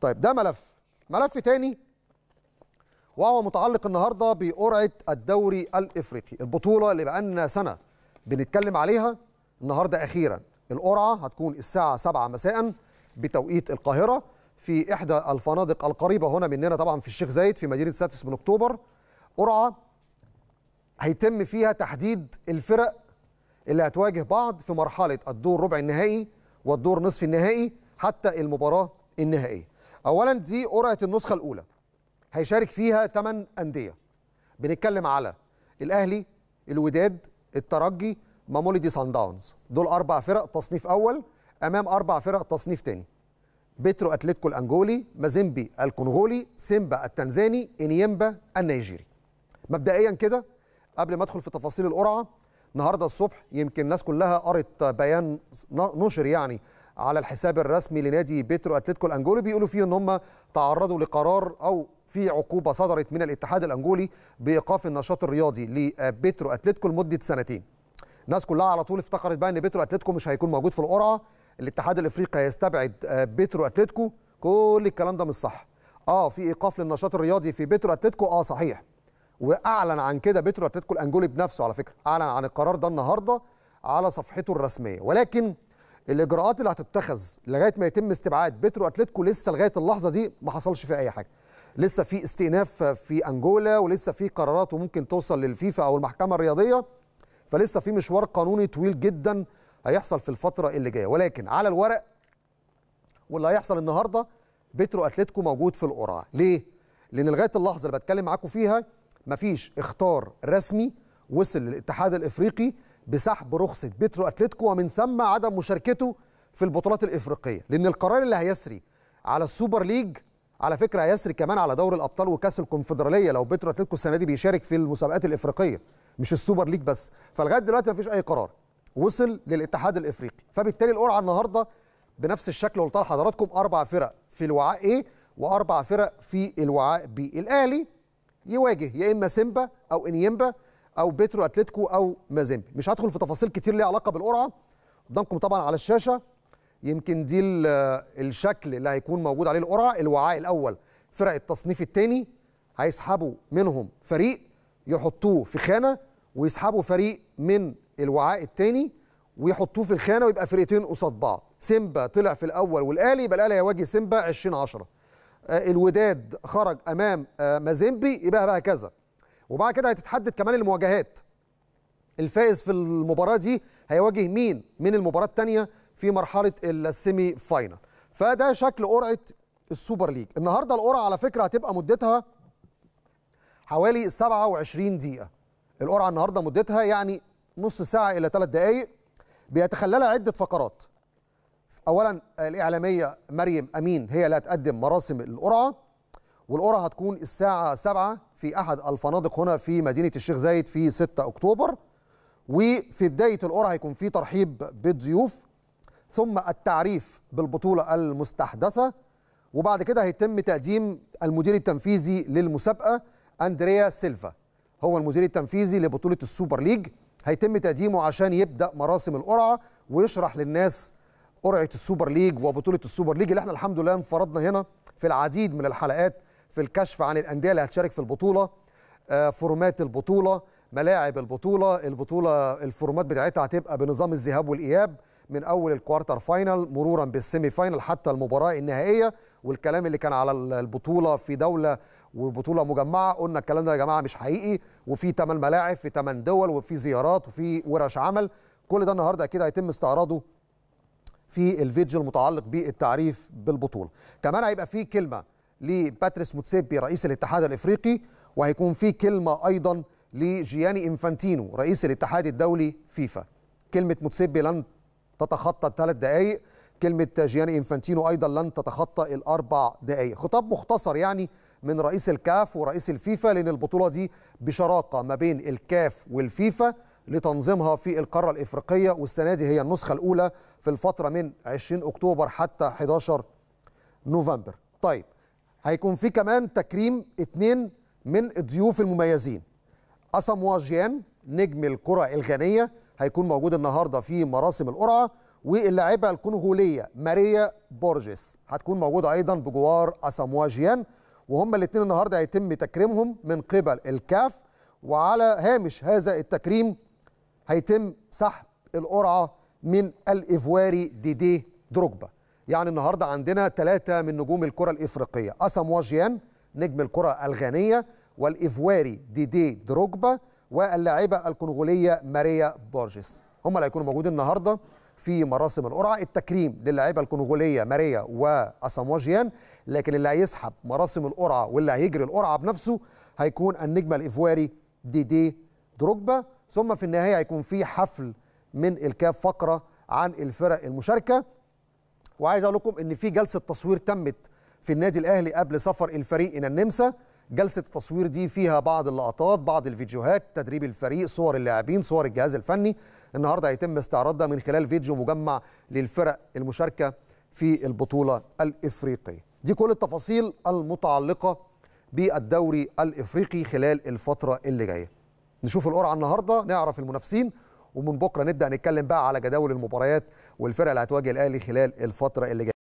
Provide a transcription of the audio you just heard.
طيب ده ملف ملف تاني وهو متعلق النهارده بقرعه الدوري الافريقي البطوله اللي بقالنا سنه بنتكلم عليها النهارده اخيرا القرعه هتكون الساعه 7 مساء بتوقيت القاهره في احدى الفنادق القريبه هنا مننا طبعا في الشيخ زايد في مدينه سادس من اكتوبر قرعه هيتم فيها تحديد الفرق اللي هتواجه بعض في مرحله الدور ربع النهائي والدور نصف النهائي حتى المباراه النهائيه اولا دي قرعه النسخه الاولى هيشارك فيها 8 انديه بنتكلم على الاهلي الوداد الترجي مامولي دي سان داونز دول اربع فرق تصنيف اول امام اربع فرق تصنيف تاني بترو اتلتيكو الانجولي مازيمبي الكونغولي سيمبا التنزاني انيمبا النيجيري مبدئيا كده قبل ما ادخل في تفاصيل القرعه النهارده الصبح يمكن الناس كلها قرت بيان نشر يعني على الحساب الرسمي لنادي بيترو اتلتيكو الانجولي بيقولوا فيه ان هم تعرضوا لقرار او في عقوبه صدرت من الاتحاد الانجولي بايقاف النشاط الرياضي لبيترو اتلتيكو لمده سنتين. الناس كلها على طول افتكرت بقى ان بيترو اتلتيكو مش هيكون موجود في القرعه، الاتحاد الافريقي هيستبعد آه، بيترو اتلتيكو، كل الكلام ده مش صح. اه في ايقاف للنشاط الرياضي في بيترو اتلتيكو اه صحيح. واعلن عن كده بيترو اتلتيكو الانجولي بنفسه على فكره، اعلن عن القرار ده النهارده على صفحته الرسميه، ولكن الاجراءات اللي هتتخذ لغايه ما يتم استبعاد بترو اتلتيكو لسه لغايه اللحظه دي ما حصلش فيها اي حاجه لسه في استئناف في انجولا ولسه في قرارات وممكن توصل للفيفا او المحكمه الرياضيه فلسه في مشوار قانوني طويل جدا هيحصل في الفتره اللي جايه ولكن على الورق واللي هيحصل النهارده بترو اتلتيكو موجود في القرعه ليه لان لغايه اللحظه اللي بتكلم معاكم فيها مفيش اختار رسمي وصل للاتحاد الافريقي بسحب رخصة بيترو أتلتيكو ومن ثم عدم مشاركته في البطولات الإفريقية لأن القرار اللي هيسري على السوبر ليج على فكرة هيسري كمان على دور الأبطال وكأس الكونفدرالية لو بيترو أتلتيكو السنة دي بيشارك في المسابقات الإفريقية مش السوبر ليج بس فلغاية دلوقتي مفيش أي قرار وصل للاتحاد الإفريقي فبالتالي القرعة النهاردة بنفس الشكل قلتها لحضراتكم أربع فرق في الوعاء إيه وأربع فرق في الوعاء بي الأهلي يواجه يا إما سيمبا أو إنيمبا او بيترو اتلتيكو او مازيمبي مش هدخل في تفاصيل كتير ليها علاقه بالقرعه قدامكم طبعا على الشاشه يمكن دي آه، الشكل اللي هيكون موجود عليه القرعه الوعاء الاول فرق التصنيف الثاني هيسحبوا منهم فريق يحطوه في خانه ويسحبوا فريق من الوعاء الثاني ويحطوه في الخانه ويبقى فرقتين قصاد بعض سيمبا طلع في الاول والاهلي يبقى الاهلي هيواجه سيمبا 20 10 آه، الوداد خرج امام آه، مازيمبي يبقى هكذا وبعد كده هتتحدد كمان المواجهات الفائز في المباراه دي هيواجه مين من المباراه الثانيه في مرحله السيمي فاينل فده شكل قرعه السوبر ليج النهارده القرعه على فكره هتبقى مدتها حوالي 27 دقيقه القرعه النهارده مدتها يعني نص ساعه الى ثلاث دقائق بيتخللها عده فقرات اولا الاعلاميه مريم امين هي اللي هتقدم مراسم القرعه والقرعه هتكون الساعه 7 في احد الفنادق هنا في مدينه الشيخ زايد في 6 اكتوبر وفي بدايه القرعه هيكون في ترحيب بالضيوف ثم التعريف بالبطوله المستحدثه وبعد كده هيتم تقديم المدير التنفيذي للمسابقه اندريا سيلفا هو المدير التنفيذي لبطوله السوبر ليج هيتم تقديمه عشان يبدا مراسم القرعه ويشرح للناس قرعه السوبر ليج وبطوله السوبر ليج اللي احنا الحمد لله انفردنا هنا في العديد من الحلقات في الكشف عن الأندية اللي هتشارك في البطولة آه، فورمات البطولة ملاعب البطولة البطولة الفورمات بتاعتها هتبقى بنظام الذهاب والإياب من أول الكوارتر فاينل مرورا بالسيمي فاينل حتى المباراة النهائية والكلام اللي كان على البطولة في دولة وبطولة مجمعة قلنا الكلام ده يا جماعة مش حقيقي وفي 8 ملاعب في 8 دول وفي زيارات وفي ورش عمل كل ده النهارده اكيد هيتم استعراضه في الفيديو المتعلق بالتعريف بالبطوله كمان هيبقى فيه كلمه لباتريس موتسيبي رئيس الاتحاد الافريقي وهيكون في كلمه ايضا لجياني انفانتينو رئيس الاتحاد الدولي فيفا كلمه موتسيبي لن تتخطى الثلاث دقائق كلمه جياني انفانتينو ايضا لن تتخطى الاربع دقائق خطاب مختصر يعني من رئيس الكاف ورئيس الفيفا لان البطوله دي بشراكه ما بين الكاف والفيفا لتنظيمها في القاره الافريقيه والسنه دي هي النسخه الاولى في الفتره من 20 اكتوبر حتى 11 نوفمبر طيب هيكون في كمان تكريم اتنين من الضيوف المميزين أساموا جيان نجم الكرة الغانية هيكون موجود النهاردة في مراسم القرعة واللاعبة الكونغولية ماريا بورجيس هتكون موجودة أيضا بجوار أسامواجيان جيان وهم الاثنين النهاردة هيتم تكريمهم من قبل الكاف وعلى هامش هذا التكريم هيتم سحب القرعة من الإيفواري ديدي دروجبا يعني النهارده عندنا ثلاثه من نجوم الكره الافريقيه اساموا واجيان نجم الكره الغانيه والايفواري ديدي دروجبا واللاعبه الكونغوليه ماريا بورجيس هم اللي هيكونوا موجودين النهارده في مراسم القرعه التكريم للاعبة الكونغوليه ماريا واساموا لكن اللي هيسحب مراسم القرعه واللي هيجري القرعه بنفسه هيكون النجم الايفواري ديدي دروجبا ثم في النهايه هيكون في حفل من الكاف فقره عن الفرق المشاركه وعايز اقول لكم ان في جلسه تصوير تمت في النادي الاهلي قبل سفر الفريق الى النمسا جلسه التصوير دي فيها بعض اللقطات بعض الفيديوهات تدريب الفريق صور اللاعبين صور الجهاز الفني النهارده هيتم استعراضها من خلال فيديو مجمع للفرق المشاركه في البطوله الافريقيه دي كل التفاصيل المتعلقه بالدوري الافريقي خلال الفتره اللي جايه نشوف القرعه النهارده نعرف المنافسين ومن بكره نبدا نتكلم بقى على جداول المباريات والفرق اللي هتواجه الاهلي خلال الفتره اللي جايه